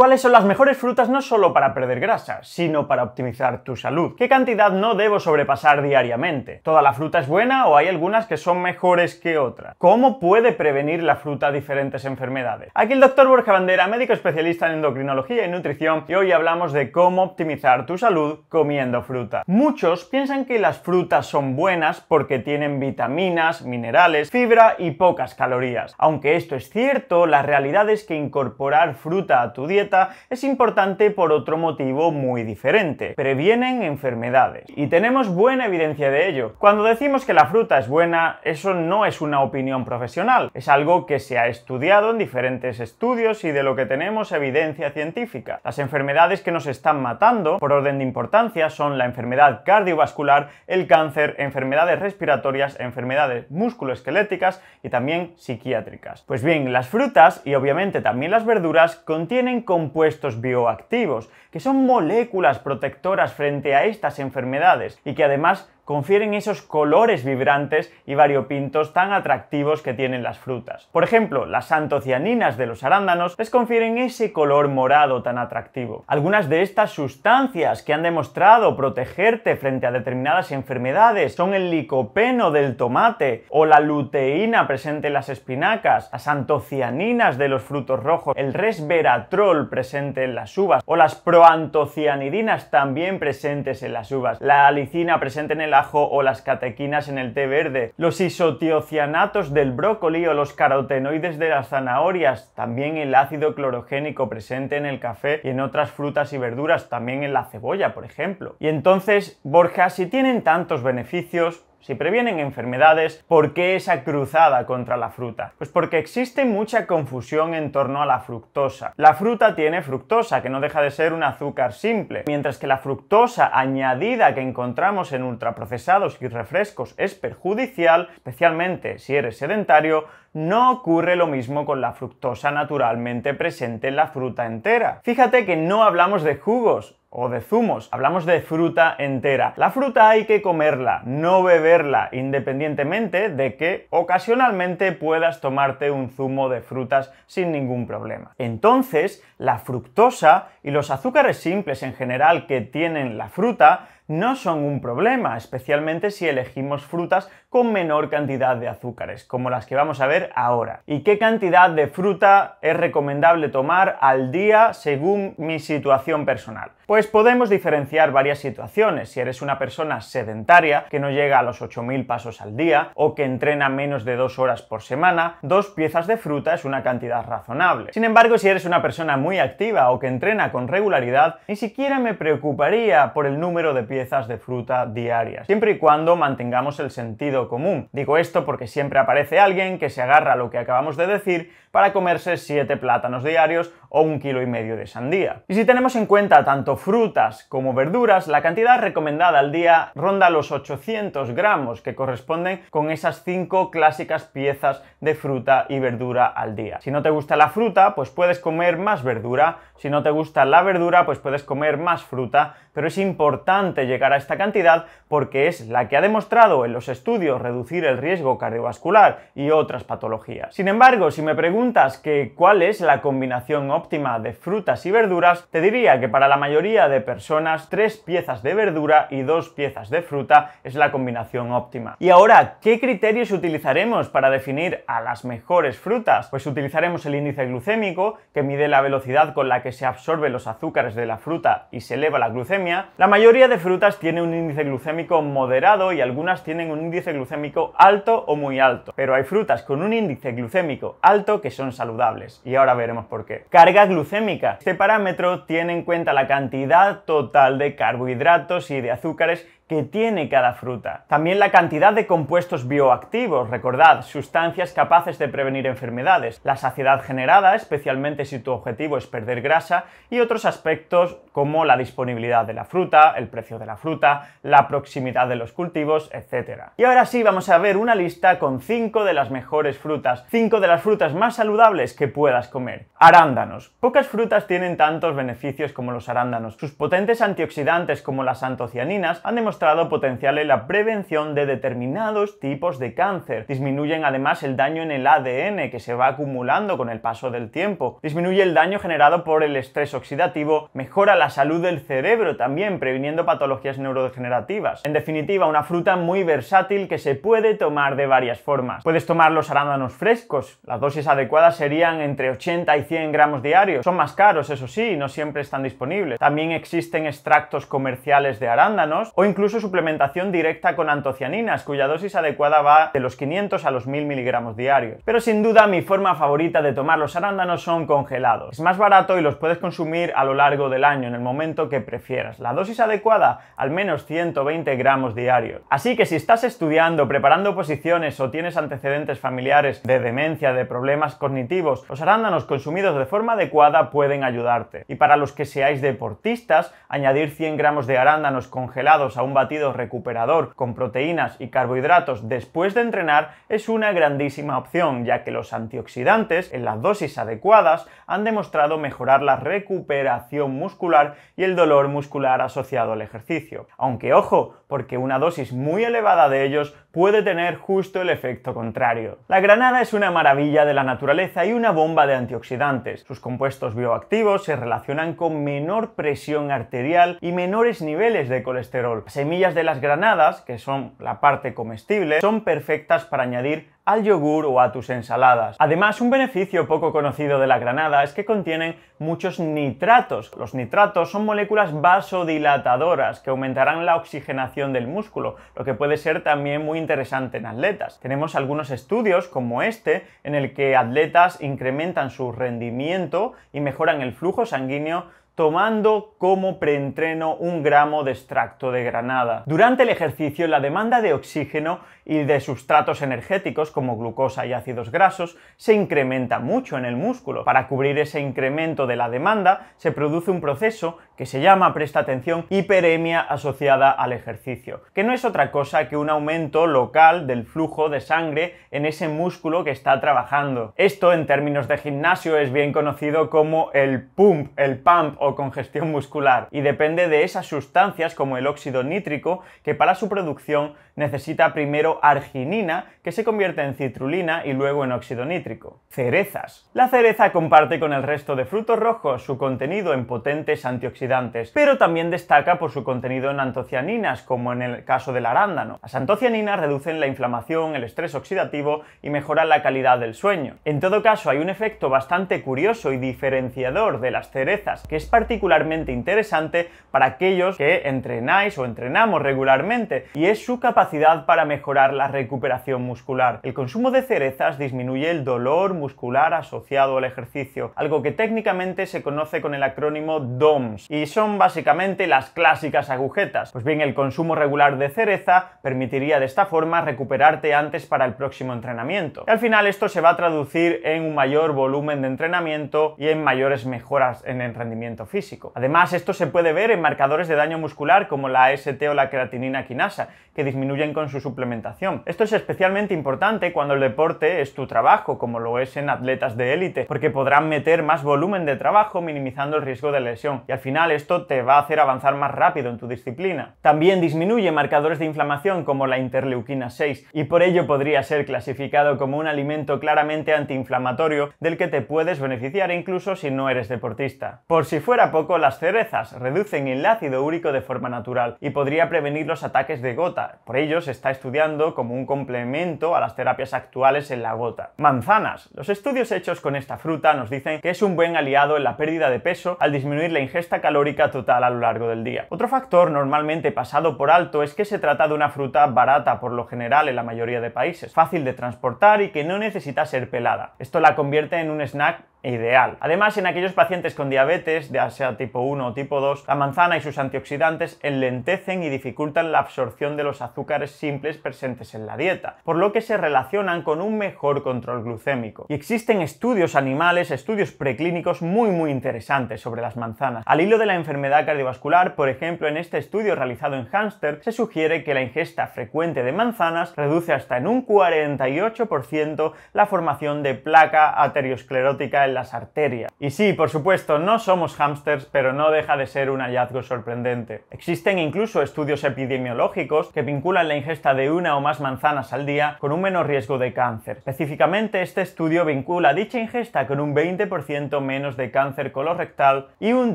¿Cuáles son las mejores frutas no solo para perder grasa, sino para optimizar tu salud? ¿Qué cantidad no debo sobrepasar diariamente? ¿Toda la fruta es buena o hay algunas que son mejores que otras? ¿Cómo puede prevenir la fruta diferentes enfermedades? Aquí el doctor Borja Bandera, médico especialista en endocrinología y nutrición, y hoy hablamos de cómo optimizar tu salud comiendo fruta. Muchos piensan que las frutas son buenas porque tienen vitaminas, minerales, fibra y pocas calorías. Aunque esto es cierto, la realidad es que incorporar fruta a tu dieta es importante por otro motivo muy diferente. Previenen enfermedades. Y tenemos buena evidencia de ello. Cuando decimos que la fruta es buena, eso no es una opinión profesional, es algo que se ha estudiado en diferentes estudios y de lo que tenemos evidencia científica. Las enfermedades que nos están matando, por orden de importancia, son la enfermedad cardiovascular, el cáncer, enfermedades respiratorias, enfermedades musculoesqueléticas y también psiquiátricas. Pues bien, las frutas y obviamente también las verduras contienen como compuestos bioactivos, que son moléculas protectoras frente a estas enfermedades y que además confieren esos colores vibrantes y variopintos tan atractivos que tienen las frutas. Por ejemplo, las antocianinas de los arándanos les confieren ese color morado tan atractivo. Algunas de estas sustancias que han demostrado protegerte frente a determinadas enfermedades son el licopeno del tomate o la luteína presente en las espinacas, las antocianinas de los frutos rojos, el resveratrol presente en las uvas o las proantocianidinas también presentes en las uvas, la alicina presente en el o las catequinas en el té verde, los isotiocianatos del brócoli o los carotenoides de las zanahorias, también el ácido clorogénico presente en el café y en otras frutas y verduras, también en la cebolla, por ejemplo. Y entonces, Borja, si tienen tantos beneficios, si previenen enfermedades, ¿por qué esa cruzada contra la fruta? Pues porque existe mucha confusión en torno a la fructosa. La fruta tiene fructosa, que no deja de ser un azúcar simple, mientras que la fructosa añadida que encontramos en ultraprocesados y refrescos es perjudicial, especialmente si eres sedentario, no ocurre lo mismo con la fructosa naturalmente presente en la fruta entera. Fíjate que no hablamos de jugos, o de zumos. Hablamos de fruta entera. La fruta hay que comerla, no beberla, independientemente de que ocasionalmente puedas tomarte un zumo de frutas sin ningún problema. Entonces, la fructosa y los azúcares simples en general que tienen la fruta no son un problema, especialmente si elegimos frutas con menor cantidad de azúcares, como las que vamos a ver ahora. ¿Y qué cantidad de fruta es recomendable tomar al día según mi situación personal? Pues podemos diferenciar varias situaciones. Si eres una persona sedentaria, que no llega a los 8.000 pasos al día, o que entrena menos de dos horas por semana, dos piezas de fruta es una cantidad razonable. Sin embargo, si eres una persona muy activa o que entrena con regularidad, ni siquiera me preocuparía por el número de piezas de fruta diarias, siempre y cuando mantengamos el sentido común. Digo esto porque siempre aparece alguien que se agarra a lo que acabamos de decir para comerse 7 plátanos diarios o un kilo y medio de sandía. Y si tenemos en cuenta tanto frutas como verduras, la cantidad recomendada al día ronda los 800 gramos que corresponden con esas 5 clásicas piezas de fruta y verdura al día. Si no te gusta la fruta, pues puedes comer más verdura. Si no te gusta la verdura, pues puedes comer más fruta. Pero es importante llegar a esta cantidad porque es la que ha demostrado en los estudios reducir el riesgo cardiovascular y otras patologías. Sin embargo, si me preguntas que cuál es la combinación óptima de frutas y verduras, te diría que para la mayoría de personas tres piezas de verdura y dos piezas de fruta es la combinación óptima. Y ahora, ¿qué criterios utilizaremos para definir a las mejores frutas? Pues utilizaremos el índice glucémico, que mide la velocidad con la que se absorben los azúcares de la fruta y se eleva la glucemia. La mayoría de frutas tienen tiene un índice glucémico moderado y algunas tienen un índice glucémico alto o muy alto, pero hay frutas con un índice glucémico alto que son saludables, y ahora veremos por qué. Carga glucémica. Este parámetro tiene en cuenta la cantidad total de carbohidratos y de azúcares que tiene cada fruta. También la cantidad de compuestos bioactivos, recordad, sustancias capaces de prevenir enfermedades, la saciedad generada, especialmente si tu objetivo es perder grasa, y otros aspectos como la disponibilidad de la fruta, el precio de la fruta, la proximidad de los cultivos, etc. Y ahora sí, vamos a ver una lista con 5 de las mejores frutas, cinco de las frutas más saludables que puedas comer. Arándanos. Pocas frutas tienen tantos beneficios como los arándanos. Sus potentes antioxidantes como las antocianinas han demostrado potencial en la prevención de determinados tipos de cáncer. Disminuyen además el daño en el ADN que se va acumulando con el paso del tiempo. Disminuye el daño generado por el estrés oxidativo, mejora la salud del cerebro también, previniendo patologías neurodegenerativas. En definitiva, una fruta muy versátil que se puede tomar de varias formas. Puedes tomar los arándanos frescos, las dosis adecuadas serían entre 80 y 100 gramos diarios. Son más caros, eso sí, no siempre están disponibles. También existen extractos comerciales de arándanos o incluso su suplementación directa con antocianinas, cuya dosis adecuada va de los 500 a los 1000 miligramos diarios. Pero sin duda mi forma favorita de tomar los arándanos son congelados. Es más barato y los puedes consumir a lo largo del año, en el momento que prefieras. La dosis adecuada, al menos 120 gramos diarios. Así que si estás estudiando, preparando posiciones o tienes antecedentes familiares de demencia, de problemas cognitivos, los arándanos consumidos de forma adecuada pueden ayudarte. Y para los que seáis deportistas, añadir 100 gramos de arándanos congelados a un batido recuperador con proteínas y carbohidratos después de entrenar es una grandísima opción, ya que los antioxidantes, en las dosis adecuadas, han demostrado mejorar la recuperación muscular y el dolor muscular asociado al ejercicio. Aunque ojo, porque una dosis muy elevada de ellos puede tener justo el efecto contrario. La granada es una maravilla de la naturaleza y una bomba de antioxidantes. Sus compuestos bioactivos se relacionan con menor presión arterial y menores niveles de colesterol semillas de las granadas, que son la parte comestible, son perfectas para añadir al yogur o a tus ensaladas. Además, un beneficio poco conocido de la granada es que contienen muchos nitratos. Los nitratos son moléculas vasodilatadoras que aumentarán la oxigenación del músculo, lo que puede ser también muy interesante en atletas. Tenemos algunos estudios como este en el que atletas incrementan su rendimiento y mejoran el flujo sanguíneo tomando como preentreno un gramo de extracto de granada. Durante el ejercicio, la demanda de oxígeno y de sustratos energéticos como glucosa y ácidos grasos se incrementa mucho en el músculo. Para cubrir ese incremento de la demanda, se produce un proceso que se llama, presta atención, hiperemia asociada al ejercicio, que no es otra cosa que un aumento local del flujo de sangre en ese músculo que está trabajando. Esto, en términos de gimnasio, es bien conocido como el pump, el pump o congestión muscular y depende de esas sustancias como el óxido nítrico que para su producción necesita primero arginina, que se convierte en citrulina y luego en óxido nítrico. Cerezas. La cereza comparte con el resto de frutos rojos su contenido en potentes antioxidantes, pero también destaca por su contenido en antocianinas, como en el caso del arándano. Las antocianinas reducen la inflamación, el estrés oxidativo y mejoran la calidad del sueño. En todo caso, hay un efecto bastante curioso y diferenciador de las cerezas, que es particularmente interesante para aquellos que entrenáis o entrenamos regularmente, y es su capacidad para mejorar la recuperación muscular. El consumo de cerezas disminuye el dolor muscular asociado al ejercicio, algo que técnicamente se conoce con el acrónimo DOMS, y son básicamente las clásicas agujetas. Pues bien, el consumo regular de cereza permitiría de esta forma recuperarte antes para el próximo entrenamiento. al final esto se va a traducir en un mayor volumen de entrenamiento y en mayores mejoras en el rendimiento físico. Además, esto se puede ver en marcadores de daño muscular como la ST o la creatinina quinasa, que disminuyen con su suplementación. Esto es especialmente importante cuando el deporte es tu trabajo, como lo es en atletas de élite, porque podrán meter más volumen de trabajo minimizando el riesgo de lesión, y al final esto te va a hacer avanzar más rápido en tu disciplina. También disminuye marcadores de inflamación como la interleuquina 6, y por ello podría ser clasificado como un alimento claramente antiinflamatorio del que te puedes beneficiar incluso si no eres deportista. Por si fuera poco, las cerezas reducen el ácido úrico de forma natural y podría prevenir los ataques de gota ello se está estudiando como un complemento a las terapias actuales en la gota. Manzanas. Los estudios hechos con esta fruta nos dicen que es un buen aliado en la pérdida de peso al disminuir la ingesta calórica total a lo largo del día. Otro factor normalmente pasado por alto es que se trata de una fruta barata por lo general en la mayoría de países, fácil de transportar y que no necesita ser pelada. Esto la convierte en un snack ideal. Además, en aquellos pacientes con diabetes, ya sea tipo 1 o tipo 2, la manzana y sus antioxidantes enlentecen y dificultan la absorción de los azúcares simples presentes en la dieta, por lo que se relacionan con un mejor control glucémico. Y existen estudios animales, estudios preclínicos muy muy interesantes sobre las manzanas. Al hilo de la enfermedad cardiovascular, por ejemplo, en este estudio realizado en hámster, se sugiere que la ingesta frecuente de manzanas reduce hasta en un 48% la formación de placa arteriosclerótica las arterias. Y sí, por supuesto, no somos hámsters, pero no deja de ser un hallazgo sorprendente. Existen incluso estudios epidemiológicos que vinculan la ingesta de una o más manzanas al día con un menor riesgo de cáncer. Específicamente, este estudio vincula dicha ingesta con un 20% menos de cáncer colorectal y un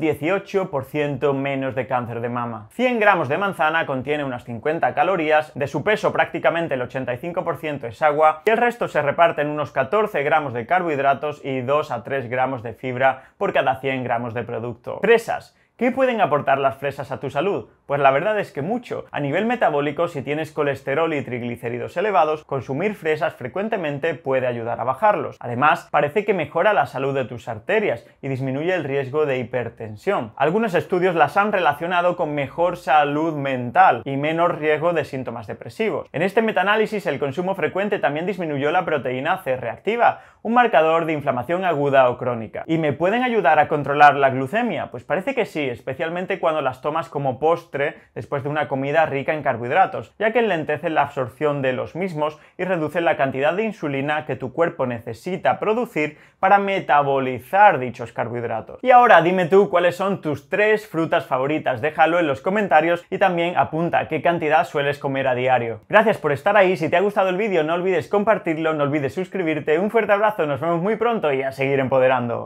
18% menos de cáncer de mama. 100 gramos de manzana contiene unas 50 calorías, de su peso prácticamente el 85% es agua y el resto se reparte en unos 14 gramos de carbohidratos y 2 a 3 gramos de fibra por cada 100 gramos de producto. Presas. ¿Qué pueden aportar las fresas a tu salud? Pues la verdad es que mucho. A nivel metabólico, si tienes colesterol y triglicéridos elevados, consumir fresas frecuentemente puede ayudar a bajarlos. Además, parece que mejora la salud de tus arterias y disminuye el riesgo de hipertensión. Algunos estudios las han relacionado con mejor salud mental y menos riesgo de síntomas depresivos. En este metaanálisis, el consumo frecuente también disminuyó la proteína C reactiva, un marcador de inflamación aguda o crónica. ¿Y me pueden ayudar a controlar la glucemia? Pues parece que sí especialmente cuando las tomas como postre después de una comida rica en carbohidratos, ya que enlentecen la absorción de los mismos y reduce la cantidad de insulina que tu cuerpo necesita producir para metabolizar dichos carbohidratos. Y ahora dime tú cuáles son tus tres frutas favoritas, déjalo en los comentarios y también apunta qué cantidad sueles comer a diario. Gracias por estar ahí, si te ha gustado el vídeo no olvides compartirlo, no olvides suscribirte, un fuerte abrazo, nos vemos muy pronto y a seguir empoderando.